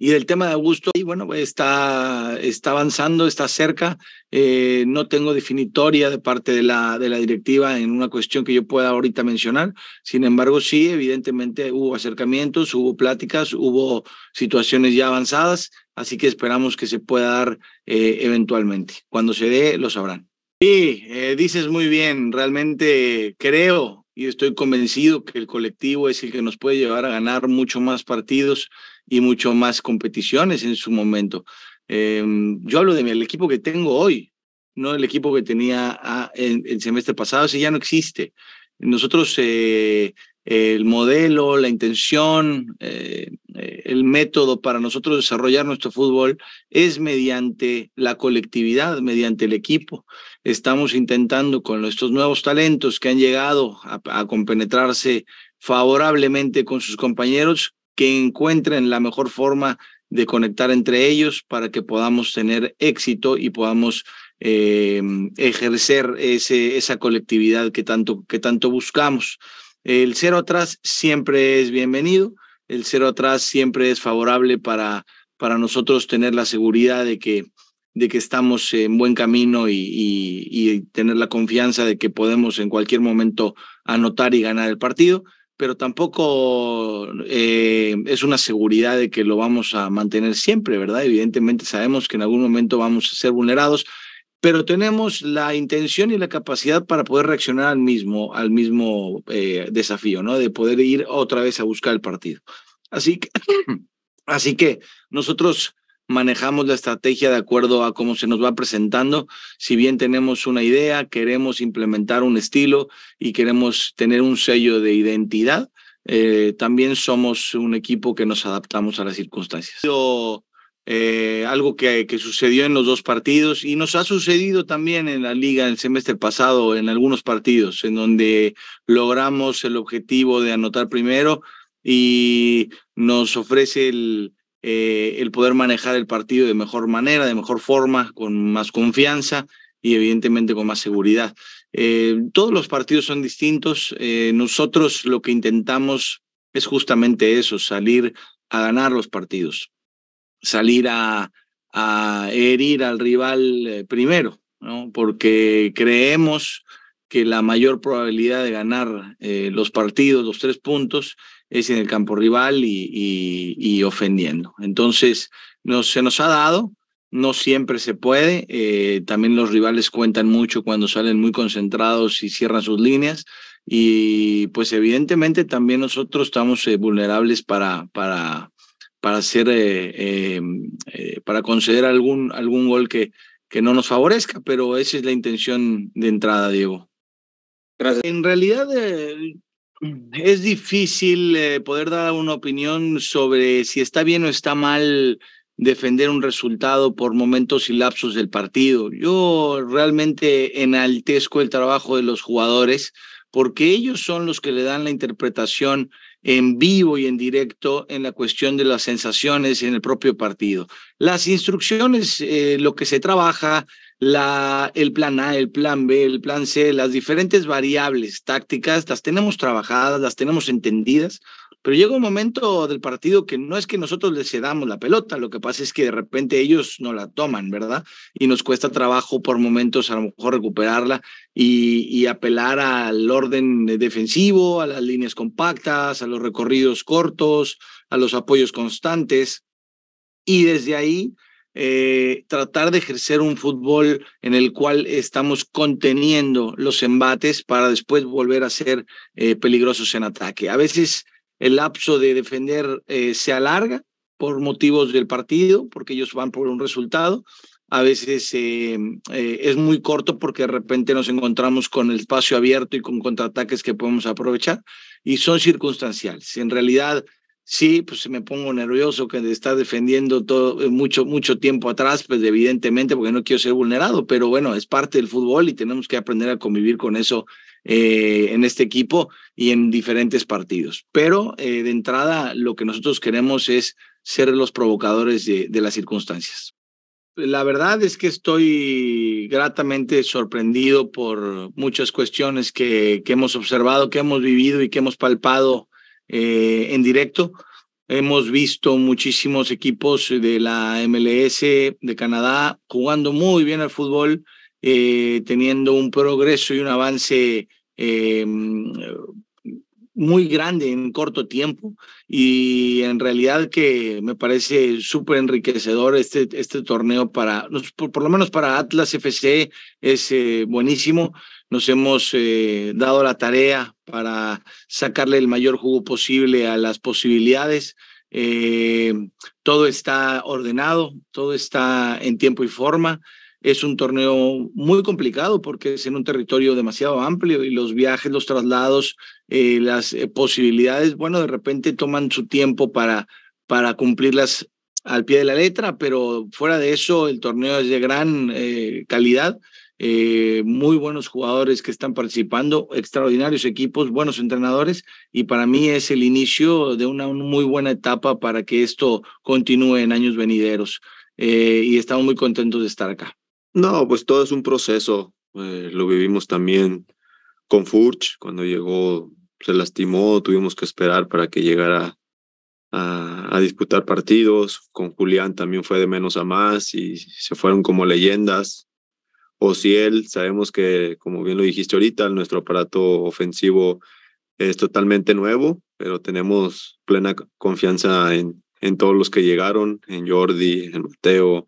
Y del tema de Augusto, bueno, está, está avanzando, está cerca. Eh, no tengo definitoria de parte de la, de la directiva en una cuestión que yo pueda ahorita mencionar. Sin embargo, sí, evidentemente hubo acercamientos, hubo pláticas, hubo situaciones ya avanzadas. Así que esperamos que se pueda dar eh, eventualmente. Cuando se dé, lo sabrán. Sí, eh, dices muy bien. Realmente creo y estoy convencido que el colectivo es el que nos puede llevar a ganar mucho más partidos y mucho más competiciones en su momento. Em, yo hablo del equipo que tengo hoy, no del equipo que tenía a, ah, en, el semestre pasado, ese ya no existe. Nosotros, eh, el modelo, la intención, eh, el método para nosotros desarrollar nuestro fútbol es mediante la colectividad, mediante el equipo. Estamos intentando con estos nuevos talentos que han llegado a, compenetrarse favorablemente con sus compañeros, que encuentren la mejor forma de conectar entre ellos para que podamos tener éxito y podamos eh, ejercer esa colectividad que tanto, que tanto buscamos. El cero atrás siempre es bienvenido el cero atrás siempre es favorable para, para nosotros tener la seguridad de que, de que estamos en buen camino y, tener la confianza de que podemos en cualquier momento anotar y ganar el partido, pero tampoco eh, es una seguridad de que lo vamos a mantener siempre, ¿verdad? Evidentemente sabemos que en algún momento vamos a ser vulnerados, pero tenemos la intención y la capacidad para poder reaccionar al mismo, al mismo eh, desafío, ¿no? De poder ir otra vez a buscar el partido. Así que, así que nosotros manejamos la estrategia de acuerdo a cómo se nos va presentando. Si bien tenemos una idea, queremos implementar un estilo y queremos tener un sello de identidad, eh, también somos un equipo que nos adaptamos a las circunstancias. Yo eh, algo que, sucedió en los dos partidos y nos ha sucedido también en la liga el semestre pasado en algunos partidos en donde logramos el objetivo de anotar primero y nos ofrece el, eh, poder manejar el partido de mejor manera, de mejor forma, con más confianza y evidentemente con más seguridad. Eh, todos los partidos son distintos. nosotros lo que intentamos es justamente eso, salir a ganar los partidos salir a, herir al rival eh, primero, ¿no? porque creemos que la mayor probabilidad de ganar eh, los partidos, los tres puntos, es en el campo rival y, ofendiendo. Entonces, no se nos ha dado, no siempre se puede, eh, también los rivales cuentan mucho cuando salen muy concentrados y cierran sus líneas, y pues evidentemente también nosotros estamos vulnerables para, para, para hacer, eh, eh, eh, para conceder algún, algún gol que, que no nos favorezca, pero esa es la intención de entrada, Diego. En realidad es difícil poder dar una opinión sobre si está bien o está mal defender un resultado por momentos y lapsos del partido. Yo realmente enaltezco el trabajo de los jugadores porque ellos son los que le dan la interpretación en vivo y en directo en la cuestión de las sensaciones en el propio partido. Las instrucciones, eh, lo que se trabaja, la, el plan A, el plan B, el plan C, las diferentes variables tácticas, las tenemos trabajadas, las tenemos entendidas, pero llega un momento del partido que no es que nosotros les cedamos la pelota, lo que pasa es que de repente ellos no la toman, ¿verdad? Y nos cuesta trabajo por momentos a lo mejor recuperarla y, apelar al orden defensivo, a las líneas compactas, a los recorridos cortos, a los apoyos constantes. Y desde ahí eh, tratar de ejercer un fútbol en el cual estamos conteniendo los embates para después volver a ser eh, peligrosos en ataque. A veces el lapso de defender eh, se alarga por motivos del partido, porque ellos van por un resultado. A veces em, eh, es muy corto porque de repente nos encontramos con el espacio abierto y con contraataques que podemos aprovechar y son circunstanciales. En realidad, Sí, pues me pongo nervioso que está defendiendo todo eh, mucho mucho tiempo atrás, pues evidentemente porque no quiero ser vulnerado, pero bueno, es parte del fútbol y tenemos que aprender a convivir con eso eh, en este equipo y en diferentes partidos. Pero eh, de entrada lo que nosotros queremos es ser los provocadores de, de las circunstancias la verdad es que estoy gratamente sorprendido por muchas cuestiones que, que, hemos observado, que hemos vivido y que hemos palpado eh, en directo. Hemos visto muchísimos equipos de la MLS de Canadá jugando muy bien al fútbol, eh, teniendo un progreso y un avance em, muy grande en corto tiempo y en realidad que me parece súper enriquecedor este, este torneo para, pues, por, lo menos para Atlas FC es eh, buenísimo nos hemos eh, dado la tarea para sacarle el mayor jugo posible a las posibilidades. Eh, todo está ordenado, todo está en tiempo y forma. Es un torneo muy complicado porque es en un territorio demasiado amplio y los viajes, los traslados, eh, las posibilidades, bueno, de repente toman su tiempo para, para cumplirlas al pie de la letra, pero fuera de eso el torneo es de gran calidad eh, muy buenos jugadores que están participando, extraordinarios equipos, buenos entrenadores y para mí es el inicio de una muy buena etapa para que esto continúe en años venideros eh, y estamos muy contentos de estar acá. No, pues todo es un proceso, eh, lo vivimos también con Furch, cuando llegó se lastimó, tuvimos que esperar para que llegara a, a, disputar partidos. Con Julián también fue de menos a más y se fueron como leyendas. O si él, sabemos que, como bien lo dijiste ahorita, nuestro aparato ofensivo es totalmente nuevo, pero tenemos plena confianza en, en todos los que llegaron, en Jordi, en Mateo,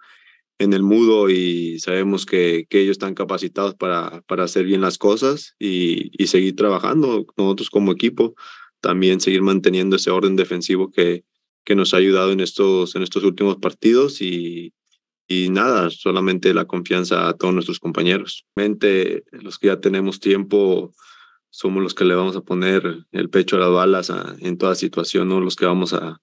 en el mudo y sabemos que, que ellos están capacitados para, para, hacer bien las cosas y, y, seguir trabajando nosotros como equipo, también seguir manteniendo ese orden defensivo que, que nos ha ayudado en estos, en estos últimos partidos y, y nada, solamente la confianza a todos nuestros compañeros. Mente, los que ya tenemos tiempo somos los que le vamos a poner el pecho a las balas en toda situación, ¿no? los que vamos a,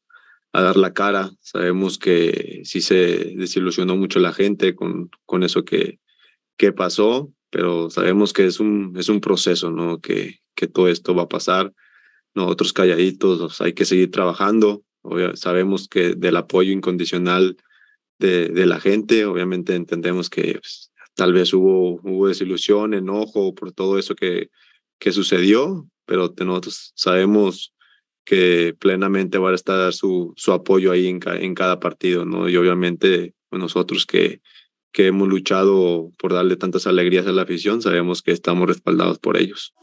a, dar la cara. Sabemos que sí se desilusionó mucho la gente con, con eso que, que pasó, pero sabemos que es un, es un proceso, ¿no? que, que todo esto va a pasar. Nosotros calladitos, hay que seguir trabajando. sabemos que del apoyo incondicional de, la gente. Obviamente entendemos que pues, tal vez hubo, hubo desilusión, enojo por todo eso que, que sucedió, pero nosotros sabemos que plenamente va a estar su, su apoyo ahí en, cada partido, ¿no? Y obviamente pues, nosotros que, que hemos luchado por darle tantas alegrías a la afición, sabemos que estamos respaldados por ellos.